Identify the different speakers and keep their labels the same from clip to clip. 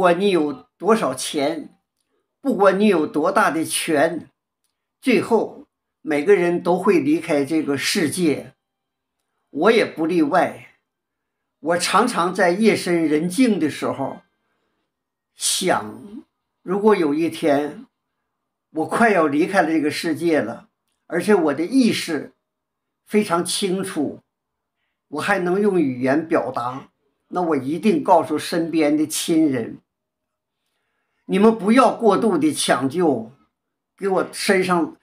Speaker 1: 不管你有多少钱，不管你有多大的权，最后每个人都会离开这个世界，我也不例外。我常常在夜深人静的时候想，如果有一天我快要离开了这个世界了，而且我的意识非常清楚，我还能用语言表达，那我一定告诉身边的亲人。你们不要过度的抢救，给我身上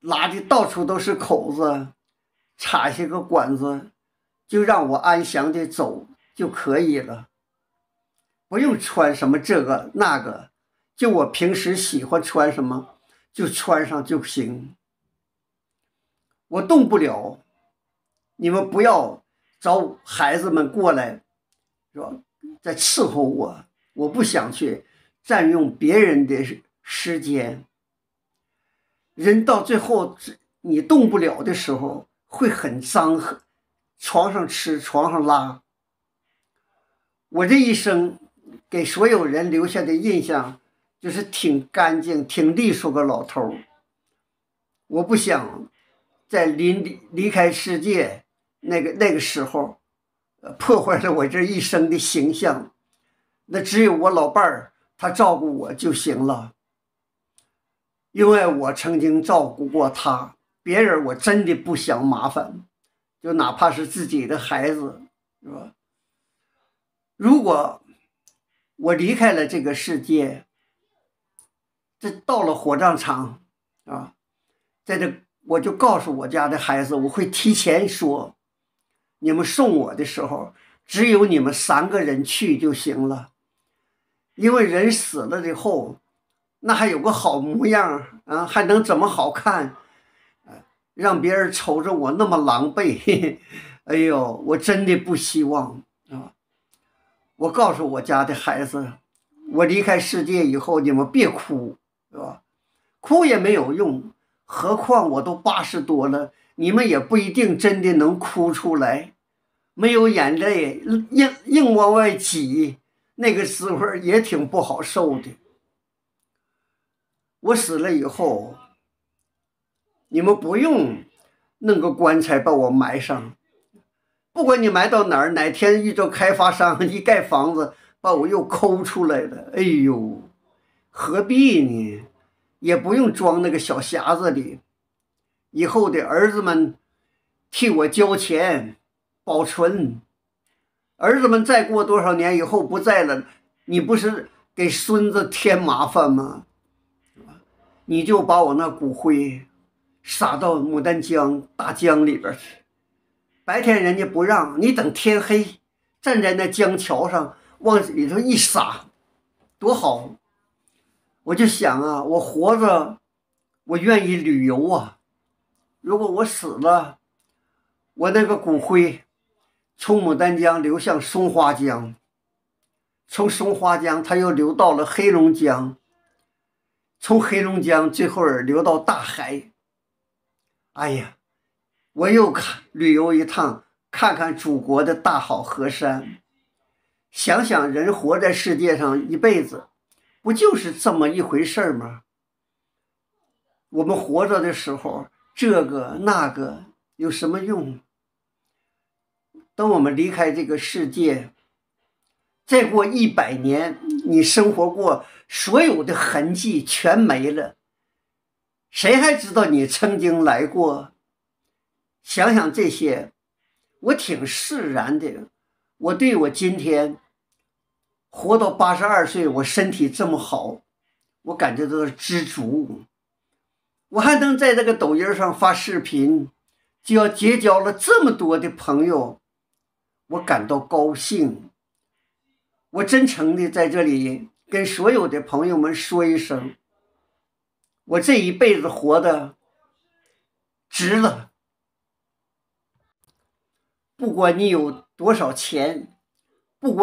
Speaker 1: 拉的到处都是口子，插下个管子，就让我安详的走就可以了，不用穿什么这个那个，就我平时喜欢穿什么就穿上就行，我动不了，你们不要找孩子们过来，是吧？在伺候我，我不想去。占用别人的时间，人到最后你动不了的时候，会很脏，床上吃，床上拉。我这一生给所有人留下的印象就是挺干净、挺利索个老头我不想在离离离开世界那个那个时候，破坏了我这一生的形象。那只有我老伴儿。他照顾我就行了，因为我曾经照顾过他。别人我真的不想麻烦，就哪怕是自己的孩子，是吧？如果我离开了这个世界，这到了火葬场啊，在这我就告诉我家的孩子，我会提前说，你们送我的时候，只有你们三个人去就行了。因为人死了以后，那还有个好模样啊，还能怎么好看？让别人瞅着我那么狼狈，哎呦，我真的不希望啊。我告诉我家的孩子，我离开世界以后，你们别哭，是吧？哭也没有用，何况我都八十多了，你们也不一定真的能哭出来，没有眼泪，硬硬往外挤。那个时候也挺不好受的。我死了以后，你们不用弄个棺材把我埋上，不管你埋到哪儿，哪天遇到开发商 一盖房子，把我又抠出来了。哎呦，何必呢？也不用装那个小匣子里，以后的儿子们替我交钱保存。儿子们再过多少年以后不在了，你不是给孙子添麻烦吗？你就把我那骨灰撒到牡丹江大江里边去。白天人家不让你，等天黑站在那江桥上往里头一撒，多好！我就想啊，我活着，我愿意旅游啊。如果我死了，我那个骨灰。从牡丹江流向松花江，从松花江它又流到了黑龙江，从黑龙江最后流到大海。哎呀，我又看旅游一趟，看看祖国的大好河山，想想人活在世界上一辈子，不就是这么一回事吗？我们活着的时候，这个那个有什么用？等我们离开这个世界，再过一百年，你生活过所有的痕迹全没了，谁还知道你曾经来过？想想这些，我挺释然的。我对我今天活到八十二岁，我身体这么好，我感觉到知足。我还能在这个抖音上发视频，就要结交了这么多的朋友。我感到高兴，我真诚的在这里跟所有的朋友们说一声，我这一辈子活的值了，不管你有多少钱。